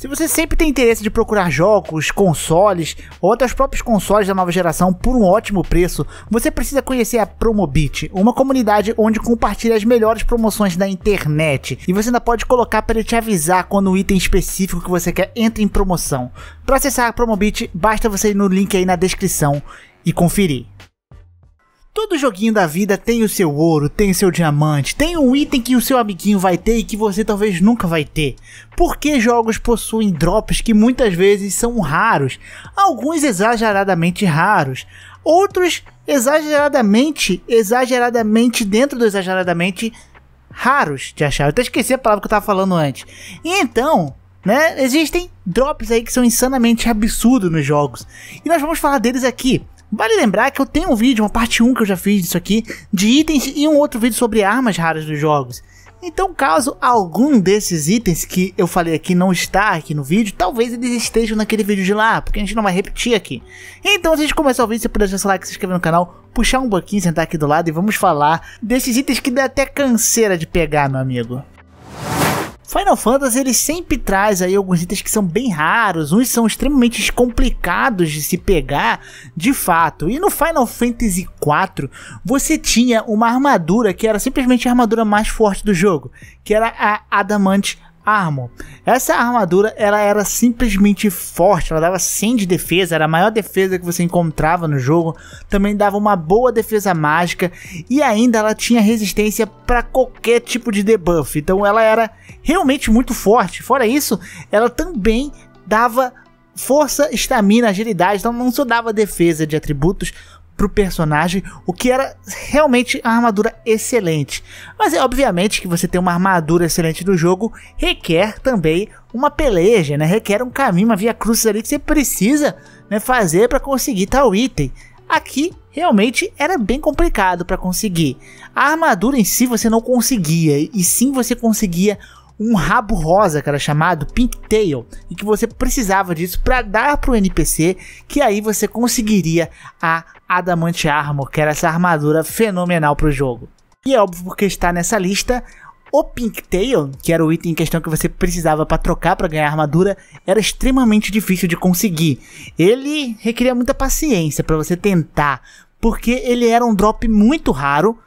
Se você sempre tem interesse de procurar jogos, consoles ou até os próprios consoles da nova geração por um ótimo preço, você precisa conhecer a Promobit, uma comunidade onde compartilha as melhores promoções da internet e você ainda pode colocar para ele te avisar quando o item específico que você quer entra em promoção. Para acessar a Promobit, basta você ir no link aí na descrição e conferir. Todo joguinho da vida tem o seu ouro, tem o seu diamante, tem um item que o seu amiguinho vai ter e que você talvez nunca vai ter. Porque jogos possuem drops que muitas vezes são raros, alguns exageradamente raros, outros exageradamente, exageradamente dentro do exageradamente raros de achar. Eu até esqueci a palavra que eu tava falando antes. E então, né, existem drops aí que são insanamente absurdos nos jogos. E nós vamos falar deles aqui. Vale lembrar que eu tenho um vídeo, uma parte 1 que eu já fiz disso aqui, de itens e um outro vídeo sobre armas raras dos jogos. Então, caso algum desses itens que eu falei aqui não está aqui no vídeo, talvez eles estejam naquele vídeo de lá, porque a gente não vai repetir aqui. Então, antes a gente começar o vídeo, se puder deixar seu like, se inscrever no canal, puxar um pouquinho, sentar aqui do lado e vamos falar desses itens que dá até canseira de pegar, meu amigo. Final Fantasy ele sempre traz aí alguns itens que são bem raros, uns são extremamente complicados de se pegar, de fato. E no Final Fantasy IV você tinha uma armadura que era simplesmente a armadura mais forte do jogo, que era a adamant. Armor. Essa armadura ela era simplesmente forte, ela dava 100 de defesa, era a maior defesa que você encontrava no jogo, também dava uma boa defesa mágica e ainda ela tinha resistência para qualquer tipo de debuff, então ela era realmente muito forte. Fora isso, ela também dava força, estamina, agilidade, então não só dava defesa de atributos, pro personagem, o que era realmente uma armadura excelente. Mas é obviamente que você ter uma armadura excelente no jogo requer também uma peleja, né? Requer um caminho, uma via cruz ali que você precisa né, fazer para conseguir tal item. Aqui realmente era bem complicado para conseguir. A armadura em si você não conseguia, e sim você conseguia um rabo rosa, que era chamado Pink Tail, e que você precisava disso para dar pro NPC, que aí você conseguiria a Adamant Armor, que era essa armadura fenomenal pro jogo. E é óbvio porque está nessa lista, o Pink Tail, que era o item em questão que você precisava para trocar para ganhar armadura, era extremamente difícil de conseguir. Ele requeria muita paciência para você tentar, porque ele era um drop muito raro,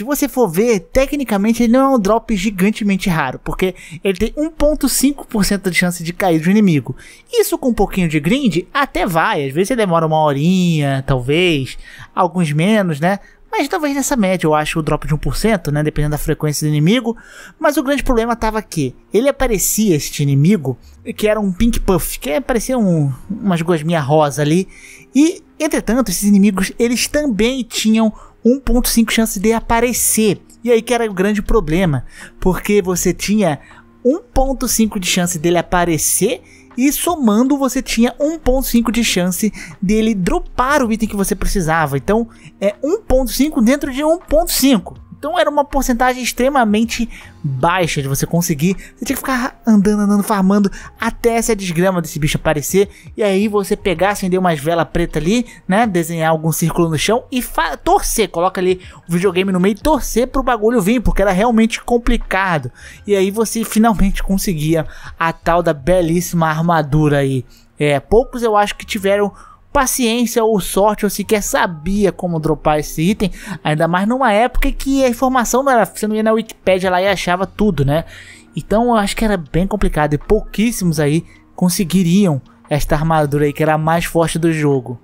se você for ver, tecnicamente ele não é um drop gigantemente raro, porque ele tem 1.5% de chance de cair do inimigo. Isso com um pouquinho de grind até vai, às vezes ele demora uma horinha, talvez, alguns menos, né? Mas talvez nessa média, eu acho o drop de 1%, né? Dependendo da frequência do inimigo. Mas o grande problema estava que ele aparecia, este inimigo, que era um Pink Puff, que é, parecia um, umas gosminhas rosa ali. E, entretanto, esses inimigos, eles também tinham 1.5 chance de aparecer. E aí que era o grande problema, porque você tinha 1.5 de chance dele aparecer e somando você tinha 1.5 de chance dele dropar o item que você precisava. Então é 1.5 dentro de 1.5. Então era uma porcentagem extremamente baixa de você conseguir. Você tinha que ficar andando, andando, farmando até essa desgrama desse bicho aparecer. E aí você pegar, acender umas velas preta ali, né? Desenhar algum círculo no chão e torcer. Coloca ali o videogame no meio e torcer pro bagulho vir, porque era realmente complicado. E aí você finalmente conseguia a tal da belíssima armadura aí. É, poucos eu acho que tiveram paciência ou sorte ou sequer sabia como dropar esse item, ainda mais numa época que a informação não era, você não ia na Wikipedia lá e achava tudo, né? Então eu acho que era bem complicado e pouquíssimos aí conseguiriam esta armadura aí que era a mais forte do jogo.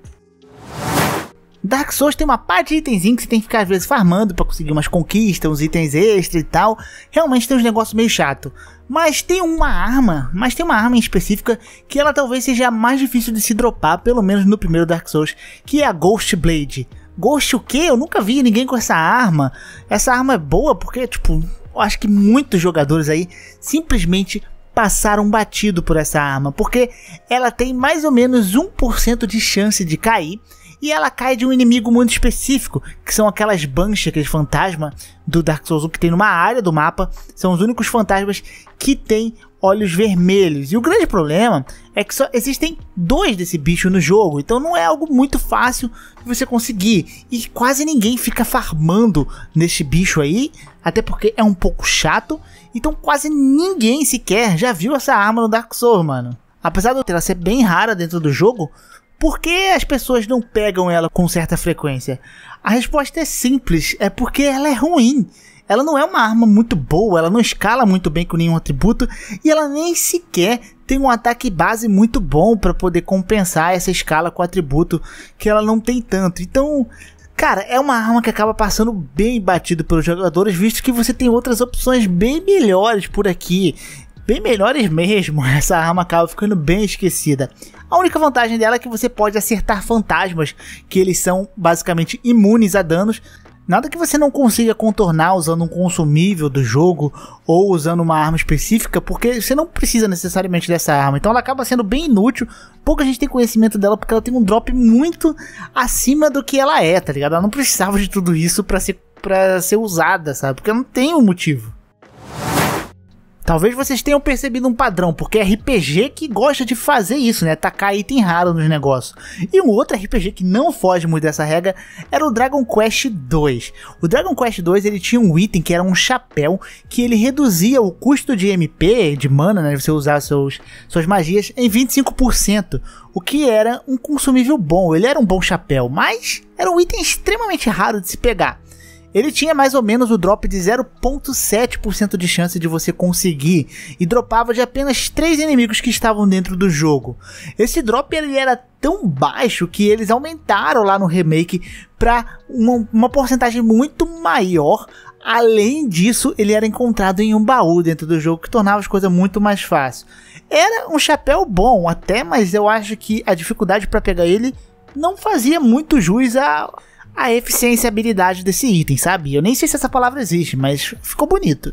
Dark Souls tem uma parte de itenzinho que você tem que ficar às vezes farmando para conseguir umas conquistas, uns itens extras e tal. Realmente tem uns negócios meio chato. Mas tem uma arma, mas tem uma arma em específica que ela talvez seja a mais difícil de se dropar, pelo menos no primeiro Dark Souls, que é a Ghost Blade. Ghost o quê? Eu nunca vi ninguém com essa arma. Essa arma é boa porque, tipo, eu acho que muitos jogadores aí simplesmente passaram batido por essa arma, porque ela tem mais ou menos 1% de chance de cair e ela cai de um inimigo muito específico, que são aquelas banchas, aqueles fantasmas do Dark Souls 1 que tem numa área do mapa. São os únicos fantasmas que tem olhos vermelhos. E o grande problema é que só existem dois desse bicho no jogo, então não é algo muito fácil de você conseguir. E quase ninguém fica farmando neste bicho aí, até porque é um pouco chato. Então quase ninguém sequer já viu essa arma no Dark Souls, mano. Apesar de ela ser bem rara dentro do jogo, por que as pessoas não pegam ela com certa frequência? A resposta é simples, é porque ela é ruim. Ela não é uma arma muito boa, ela não escala muito bem com nenhum atributo e ela nem sequer tem um ataque base muito bom para poder compensar essa escala com atributo que ela não tem tanto. Então, Cara, é uma arma que acaba passando bem batido pelos jogadores, visto que você tem outras opções bem melhores por aqui bem melhores mesmo. Essa arma acaba ficando bem esquecida. A única vantagem dela é que você pode acertar fantasmas, que eles são basicamente imunes a danos. Nada que você não consiga contornar usando um consumível do jogo ou usando uma arma específica, porque você não precisa necessariamente dessa arma. Então ela acaba sendo bem inútil. Pouca gente tem conhecimento dela porque ela tem um drop muito acima do que ela é, tá ligado? Ela não precisava de tudo isso para ser para ser usada, sabe? Porque não tem um motivo. Talvez vocês tenham percebido um padrão, porque é RPG que gosta de fazer isso, né? Tacar item raro nos negócios. E um outro RPG que não foge muito dessa regra era o Dragon Quest 2. O Dragon Quest 2 ele tinha um item que era um chapéu que ele reduzia o custo de MP, de mana, né? Você usar seus, suas magias em 25%, o que era um consumível bom. Ele era um bom chapéu, mas era um item extremamente raro de se pegar ele tinha mais ou menos o drop de 0.7% de chance de você conseguir e dropava de apenas 3 inimigos que estavam dentro do jogo. Esse drop ele era tão baixo que eles aumentaram lá no remake para uma, uma porcentagem muito maior. Além disso, ele era encontrado em um baú dentro do jogo que tornava as coisas muito mais fácil. Era um chapéu bom até, mas eu acho que a dificuldade para pegar ele não fazia muito jus a a eficiência e habilidade desse item, sabe? Eu nem sei se essa palavra existe, mas ficou bonito.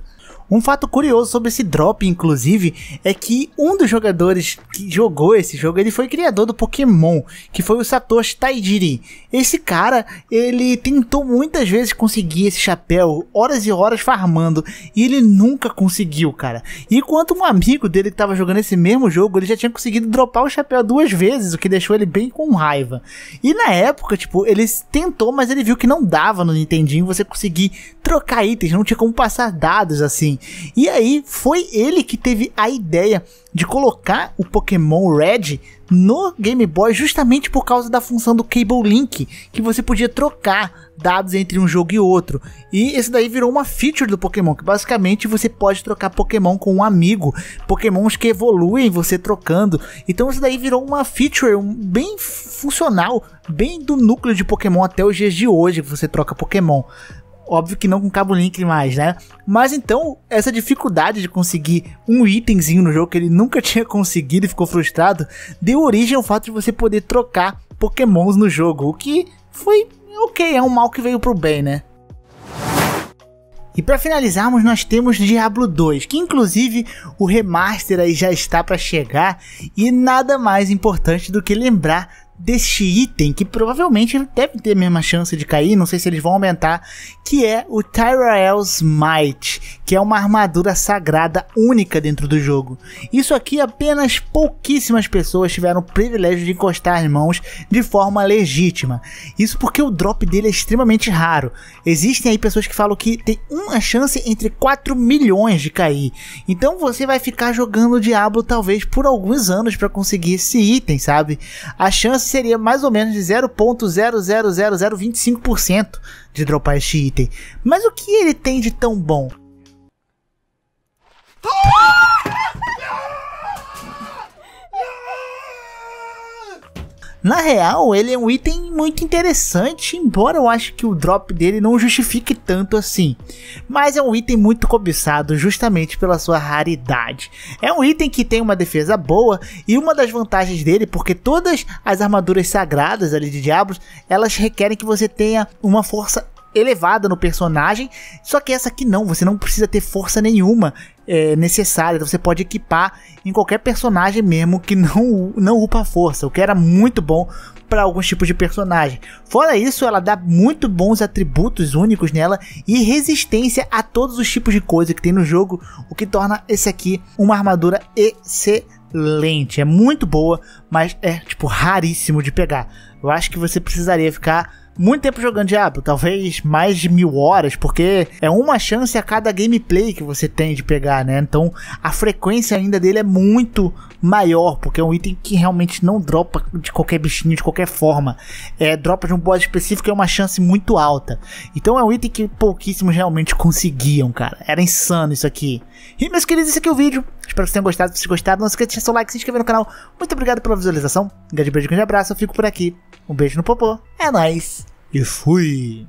Um fato curioso sobre esse drop, inclusive, é que um dos jogadores que jogou esse jogo, ele foi criador do Pokémon, que foi o Satoshi Taijiri. Esse cara, ele tentou muitas vezes conseguir esse chapéu, horas e horas farmando, e ele nunca conseguiu, cara. E enquanto um amigo dele que tava jogando esse mesmo jogo, ele já tinha conseguido dropar o chapéu duas vezes, o que deixou ele bem com raiva. E na época, tipo, ele tentou, mas ele viu que não dava no Nintendinho você conseguir trocar itens, não tinha como passar dados assim enfim. E aí foi ele que teve a ideia de colocar o Pokémon Red no Game Boy justamente por causa da função do Cable Link, que você podia trocar dados entre um jogo e outro. E esse daí virou uma feature do Pokémon, que basicamente você pode trocar Pokémon com um amigo, Pokémons que evoluem você trocando. Então isso daí virou uma feature bem funcional, bem do núcleo de Pokémon até os dias de hoje, que você troca Pokémon. Óbvio que não com cabo link mais, né? Mas então, essa dificuldade de conseguir um itemzinho no jogo que ele nunca tinha conseguido e ficou frustrado, deu origem ao fato de você poder trocar pokémons no jogo, o que foi ok, é um mal que veio pro bem, né? E para finalizarmos, nós temos Diablo 2, que inclusive o remaster aí já está para chegar, e nada mais importante do que lembrar deste item que provavelmente ele deve ter a mesma chance de cair, não sei se eles vão aumentar, que é o Tyrael's Might, que é uma armadura sagrada única dentro do jogo. Isso aqui apenas pouquíssimas pessoas tiveram o privilégio de encostar as mãos de forma legítima. Isso porque o drop dele é extremamente raro. Existem aí pessoas que falam que tem uma chance entre 4 milhões de cair. Então você vai ficar jogando o Diablo talvez por alguns anos para conseguir esse item, sabe? A chance seria mais ou menos de 0.00025% de dropar este item. Mas o que ele tem de tão bom? Tá! Na real, ele é um item muito interessante, embora eu acho que o drop dele não justifique tanto assim. Mas é um item muito cobiçado justamente pela sua raridade. É um item que tem uma defesa boa e uma das vantagens dele, porque todas as armaduras sagradas ali de Diablos, elas requerem que você tenha uma força elevada no personagem. Só que essa aqui não, você não precisa ter força nenhuma é, necessária. você pode equipar em qualquer personagem mesmo que não, não upa força, o que era muito bom para alguns tipos de personagem. Fora isso, ela dá muito bons atributos únicos nela e resistência a todos os tipos de coisa que tem no jogo, o que torna esse aqui uma armadura excelente. É muito boa, mas é tipo raríssimo de pegar. Eu acho que você precisaria ficar muito tempo jogando Diablo, ah, talvez mais de mil horas, porque é uma chance a cada gameplay que você tem de pegar, né? Então a frequência ainda dele é muito maior, porque é um item que realmente não dropa de qualquer bichinho, de qualquer forma. É, dropa de um boss específico é uma chance muito alta. Então é um item que pouquíssimos realmente conseguiam, cara. Era insano isso aqui. E meus queridos, esse aqui é o vídeo. Espero que vocês tenham gostado. Se vocês gostaram, não esqueça de deixar seu like, se inscrever no canal. Muito obrigado pela visualização. Um grande beijo, um grande abraço. Eu fico por aqui. Um beijo no popô. É nóis. E fui.